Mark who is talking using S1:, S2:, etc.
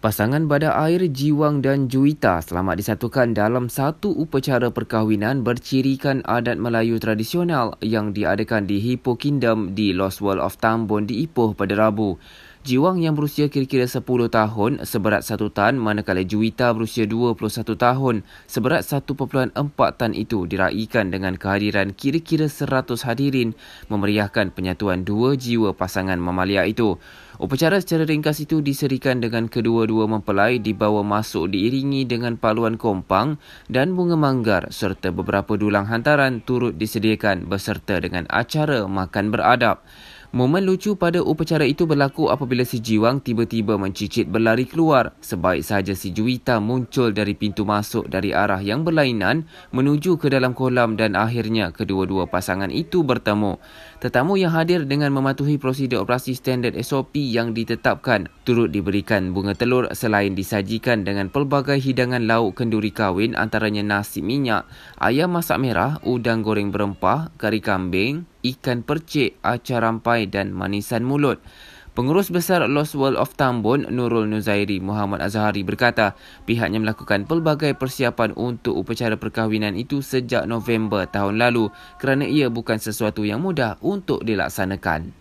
S1: Pasangan Bada Air Jiwang dan Juita selamat disatukan dalam satu upacara perkahwinan bercirikan adat Melayu tradisional yang diadakan di Hippo Kingdom di Lost World of Tambon di Ipoh pada Rabu. Jiwang yang berusia kira-kira 10 tahun seberat 1 tan manakala Juwita berusia 21 tahun seberat 1.4 tan itu diraihkan dengan kehadiran kira-kira 100 hadirin memeriahkan penyatuan dua jiwa pasangan mamalia itu. Upacara secara ringkas itu diserikan dengan kedua-dua mempelai dibawa masuk diiringi dengan paluan kompang dan bunga manggar serta beberapa dulang hantaran turut disediakan berserta dengan acara makan beradab. Momen lucu pada upacara itu berlaku apabila si Jiwang tiba-tiba mencicit berlari keluar. Sebaik sahaja si Juwita muncul dari pintu masuk dari arah yang berlainan menuju ke dalam kolam dan akhirnya kedua-dua pasangan itu bertemu. Tetamu yang hadir dengan mematuhi prosedur operasi standard SOP yang ditetapkan turut diberikan bunga telur selain disajikan dengan pelbagai hidangan lauk kenduri kahwin antaranya nasi minyak, ayam masak merah, udang goreng berempah, kari kambing, ikan percik, acar rampai dan manisan mulut. Pengurus Besar Lost World of Tambun, Nurul Nuzairi Muhammad Azhari berkata, pihaknya melakukan pelbagai persiapan untuk upacara perkahwinan itu sejak November tahun lalu kerana ia bukan sesuatu yang mudah untuk dilaksanakan.